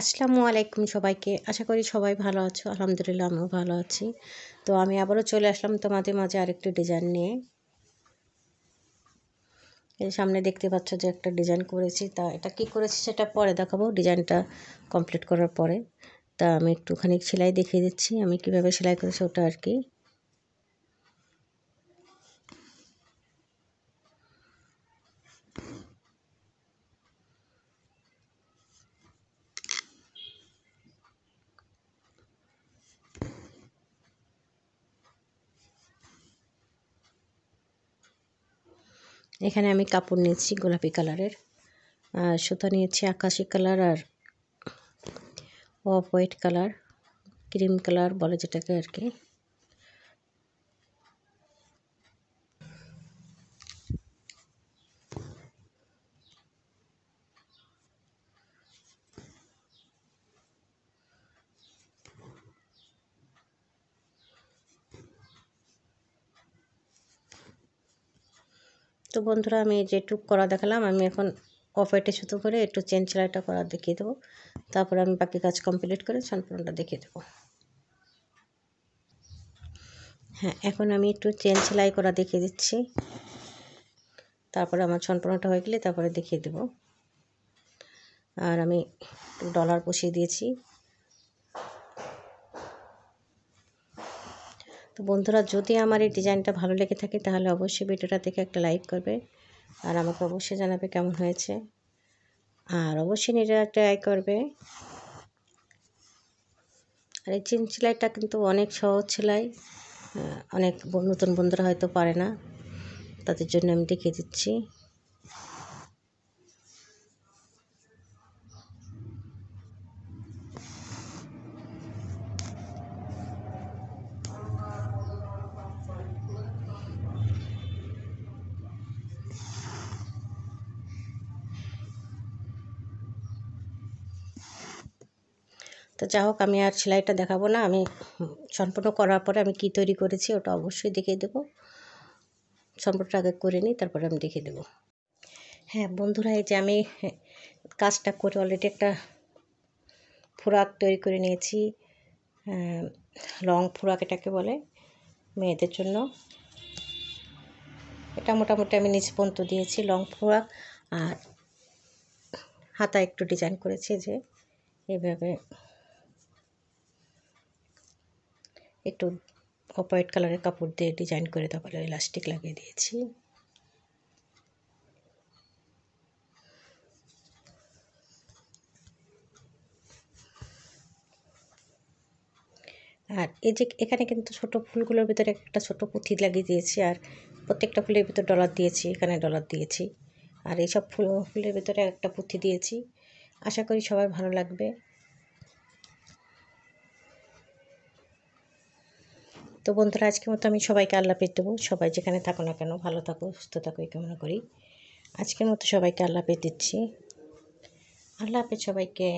আসসালামু আলাইকুম সবাইকে আশা করি সবাই ভালো আছো আলহামদুলিল্লাহ আমিও ভালো আছি তো আমি আবারও চলে আসলাম তোমাদের মাঝে আরেকটি ডিজাইন নিয়ে এই সামনে দেখতে পাচ্ছ যে একটা ডিজাইন করেছি তা এটা কি করেছি সেটা পরে দেখাবো ডিজাইনটা কমপ্লিট করার পরে তা আমি একটুখানি সেলাই দেখিয়ে দিচ্ছি আমি কিভাবে সেলাই করেছি ওটা আর কি এখানে আমি কাপড় নিয়েছি গোলাপি কালারের আর সুতা নিয়েছি আকাশি কালার আর off white colour cream colour বলে যেটাকে আর কি তো বন্ধুরা আমি যেটুক করা দেখালাম আমি এখন অফাইটে সুতো করে একটু চেন সেলাইটা করা দেখিয়ে দেবো তারপরে আমি বাকি কাজ কমপ্লিট করে সম্পূর্ণটা দেখিয়ে দেবো হ্যাঁ এখন আমি একটু চেন সেলাই করা দেখিয়ে দিচ্ছি তারপরে আমার সম্পূর্ণটা হয়ে গেলে তারপরে দেখিয়ে দেবো আর আমি ডলার বসিয়ে দিয়েছি তো বন্ধুরা যদি আমার এই ডিজাইনটা ভালো লেগে থাকে তাহলে অবশ্যই ভিডিওটা দেখে একটা লাইক করবে আর আমাকে অবশ্যই জানাবে কেমন হয়েছে আর অবশ্যই নিজেরা ট্রাই করবে আর এই চিন সেলাইটা কিন্তু অনেক সহজ সেলাই অনেক নতুন বন্ধুরা হয়তো পারে না তাদের জন্য আমি দেখিয়ে দিচ্ছি তো যা হোক আমি আর সেলাইটা দেখাবো না আমি সম্পূর্ণ করার পরে আমি কী তৈরি করেছি ওটা অবশ্যই দেখিয়ে দেবো সম্পূর্ণটা আগে করে নিই তারপরে আমি দেখিয়ে দেবো হ্যাঁ বন্ধুরা এই যে আমি কাজটা করে অলরেডি একটা ফোরাক তৈরি করে নিয়েছি লং ফুরাক এটাকে বলে মেয়েদের জন্য এটা মোটামুটি আমি নিচ পর্যন্ত দিয়েছি লং ফুরাক আর হাতা একটু ডিজাইন করেছি যে এভাবে একটু অফ হোয়াইট কালারের কাপড় দিয়ে ডিজাইন করে তারপরে ইলাস্টিক লাগিয়ে দিয়েছি আর এই যে এখানে কিন্তু ছোট ফুলগুলোর ভিতরে একটা ছোট পুঁথি লাগিয়ে দিয়েছি আর প্রত্যেকটা ফুলের ভিতরে ডলার দিয়েছি এখানে ডলার দিয়েছি আর এইসব ফুল ফুলের ভিতরে একটা পুঁথি দিয়েছি আশা করি সবার ভালো লাগবে তো বন্ধুরা আজকের মতো আমি সবাইকে আল্লাহ পেতে দেবো সবাই যেখানে থাকো না কেন ভালো থাকো সুস্থ থাকো এই কামনা করি আজকের মতো সবাইকে আল্লাহ পেয়ে দিচ্ছি আল্লাহ পে সবাইকে